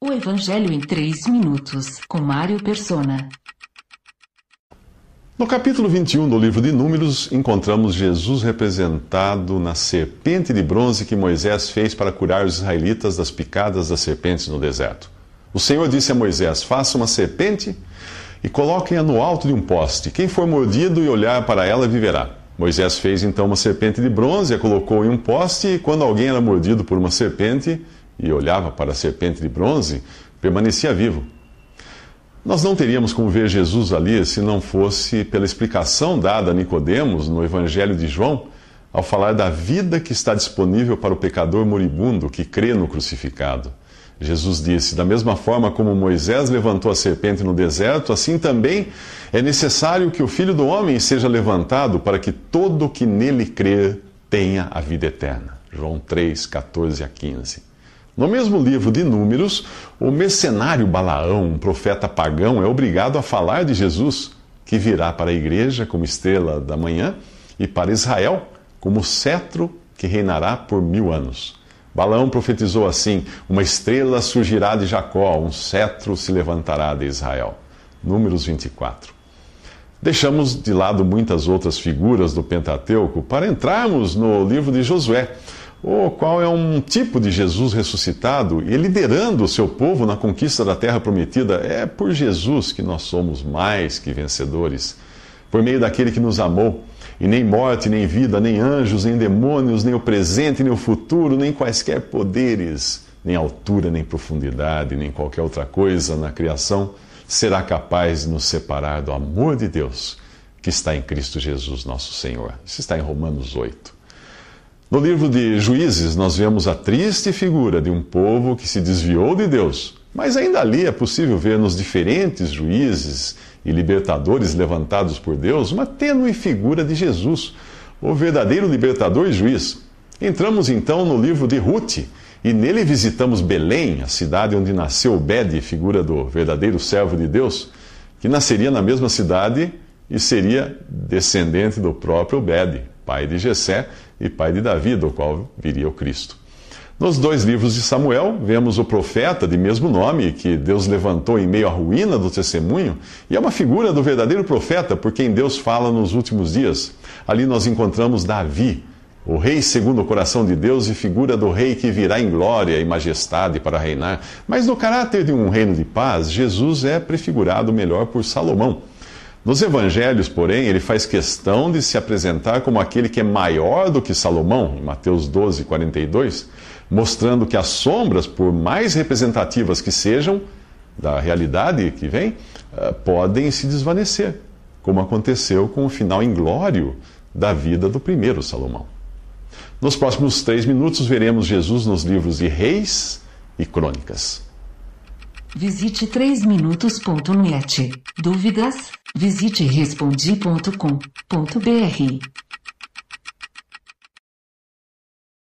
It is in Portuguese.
O Evangelho em 3 minutos, com Mário Persona. No capítulo 21 do livro de Números, encontramos Jesus representado na serpente de bronze que Moisés fez para curar os israelitas das picadas das serpentes no deserto. O Senhor disse a Moisés: Faça uma serpente e coloquem-a no alto de um poste. Quem for mordido e olhar para ela viverá. Moisés fez então uma serpente de bronze, a colocou em um poste, e quando alguém era mordido por uma serpente, e olhava para a serpente de bronze, permanecia vivo. Nós não teríamos como ver Jesus ali se não fosse pela explicação dada a Nicodemos no Evangelho de João, ao falar da vida que está disponível para o pecador moribundo que crê no crucificado. Jesus disse: Da mesma forma como Moisés levantou a serpente no deserto, assim também é necessário que o filho do homem seja levantado para que todo o que nele crer tenha a vida eterna. João 3, 14 a 15. No mesmo livro de Números, o mercenário Balaão, um profeta pagão, é obrigado a falar de Jesus, que virá para a igreja como estrela da manhã e para Israel como cetro que reinará por mil anos. Balaão profetizou assim: Uma estrela surgirá de Jacó, um cetro se levantará de Israel. Números 24. Deixamos de lado muitas outras figuras do Pentateuco para entrarmos no livro de Josué ou qual é um tipo de Jesus ressuscitado e liderando o seu povo na conquista da terra prometida. É por Jesus que nós somos mais que vencedores, por meio daquele que nos amou. E nem morte, nem vida, nem anjos, nem demônios, nem o presente, nem o futuro, nem quaisquer poderes, nem altura, nem profundidade, nem qualquer outra coisa na criação será capaz de nos separar do amor de Deus que está em Cristo Jesus, nosso Senhor. Isso está em Romanos 8. No livro de Juízes, nós vemos a triste figura de um povo que se desviou de Deus. Mas ainda ali é possível ver nos diferentes juízes e libertadores levantados por Deus uma tênue figura de Jesus, o verdadeiro libertador e juiz. Entramos então no livro de Ruth e nele visitamos Belém, a cidade onde nasceu Obed, figura do verdadeiro servo de Deus, que nasceria na mesma cidade e seria descendente do próprio Obed, pai de Jessé, e pai de Davi, do qual viria o Cristo. Nos dois livros de Samuel, vemos o profeta de mesmo nome, que Deus levantou em meio à ruína do testemunho, e é uma figura do verdadeiro profeta por quem Deus fala nos últimos dias. Ali nós encontramos Davi, o rei segundo o coração de Deus e figura do rei que virá em glória e majestade para reinar. Mas no caráter de um reino de paz, Jesus é prefigurado melhor por Salomão. Nos evangelhos, porém, ele faz questão de se apresentar como aquele que é maior do que Salomão, em Mateus 12, 42, mostrando que as sombras, por mais representativas que sejam da realidade que vem, eh, podem se desvanecer, como aconteceu com o final inglório da vida do primeiro Salomão. Nos próximos três minutos, veremos Jesus nos livros de Reis e Crônicas. Visite 3minutos.net. Dúvidas? Visite respondi.com.br.